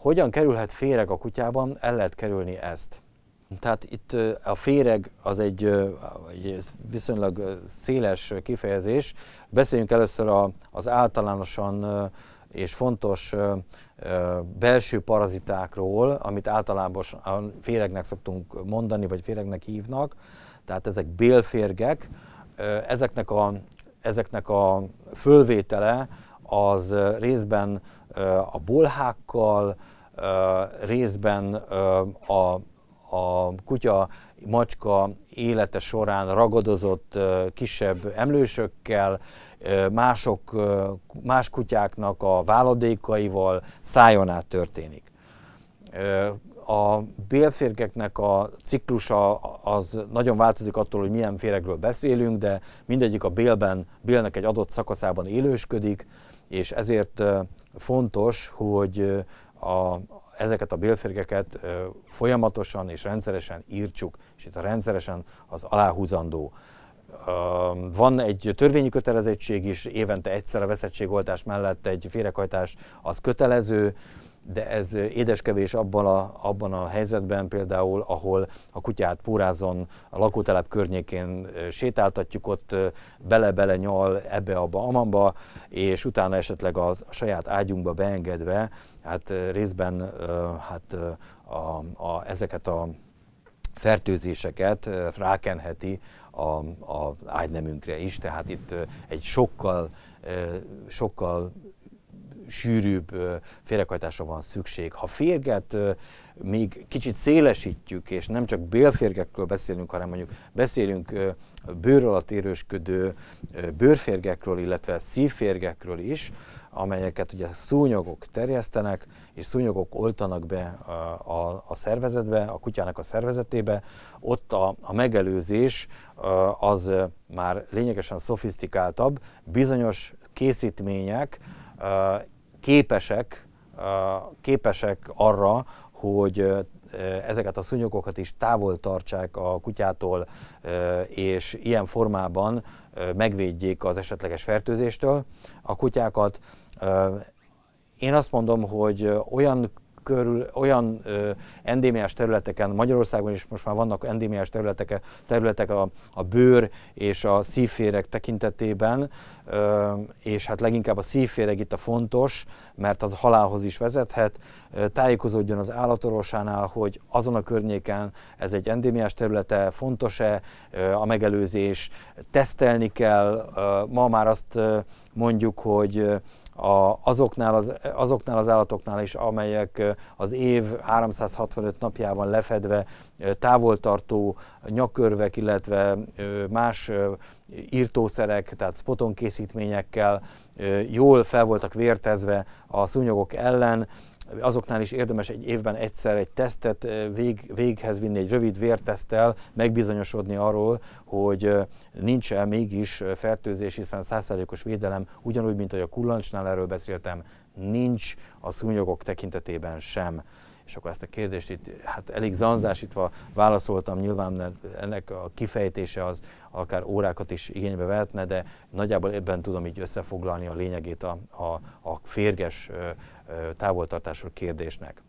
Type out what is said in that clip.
Hogyan kerülhet féreg a kutyában? El lehet kerülni ezt. Tehát itt a féreg az egy, egy viszonylag széles kifejezés. Beszéljünk először a, az általánosan és fontos belső parazitákról, amit általában féregnek szoktunk mondani, vagy féregnek hívnak. Tehát ezek bélférgek. Ezeknek a, ezeknek a fölvétele az részben a bolhákkal, részben a, a kutya macska élete során ragadozott kisebb emlősökkel, mások, más kutyáknak a váladékaival szájon át történik. A bélférgeknek a ciklusa az nagyon változik attól, hogy milyen féregről beszélünk, de mindegyik a bélben, bélnek egy adott szakaszában élősködik, és ezért fontos, hogy a, ezeket a bélférgeket folyamatosan és rendszeresen írtsuk, és itt a rendszeresen az aláhúzandó. Van egy törvényi kötelezettség is, évente egyszer a veszettségoltás mellett egy férekhajtás az kötelező, de ez édeskevés abban a, abban a helyzetben például, ahol a kutyát Pórázon, a lakótelep környékén sétáltatjuk, ott bele-bele nyal ebbe abba amamba, és utána esetleg a saját ágyunkba beengedve, hát részben hát a, a, a, ezeket a fertőzéseket rákenheti a, a ágynemünkre is, tehát itt egy sokkal, sokkal sűrűbb félrekajtásra van szükség. Ha férget még kicsit szélesítjük, és nem csak bélférgekről beszélünk, hanem mondjuk beszélünk bőr alatt érősködő bőrférgekről, illetve szívférgekről is, amelyeket ugye szúnyogok terjesztenek, és szúnyogok oltanak be a, a, a szervezetbe, a kutyának a szervezetébe, ott a, a megelőzés az már lényegesen szofisztikáltabb, bizonyos készítmények képesek, képesek arra, hogy ezeket a szúnyogokat is távol tartsák a kutyától, és ilyen formában megvédjék az esetleges fertőzéstől a kutyákat. Én azt mondom, hogy olyan körül olyan ö, endémiás területeken, Magyarországon is most már vannak endémiás területek, területek a, a bőr és a szívféreg tekintetében, ö, és hát leginkább a szívféreg itt a fontos, mert az halálhoz is vezethet. Ö, tájékozódjon az állatorvosánál, hogy azon a környéken ez egy endémiás területe, fontos-e a megelőzés, tesztelni kell, ö, ma már azt mondjuk, hogy a, azoknál, az, azoknál az állatoknál is, amelyek az év 365 napjában lefedve távoltartó nyakörvek, illetve más írtószerek, tehát spoton készítményekkel jól fel voltak vértezve a szúnyogok ellen, azoknál is érdemes egy évben egyszer egy tesztet eh, vég, véghez vinni, egy rövid vértesztel, megbizonyosodni arról, hogy eh, nincs-e mégis eh, fertőzés, hiszen százszerzékos védelem, ugyanúgy, mint ahogy a kullancsnál erről beszéltem, nincs a szúnyogok tekintetében sem. És akkor ezt a kérdést itt, hát elég zanzásítva válaszoltam nyilván, mert ennek a kifejtése az akár órákat is igénybe vehetne, de nagyjából ebben tudom így összefoglalni a lényegét a, a, a férges távoltartásról kérdésnek.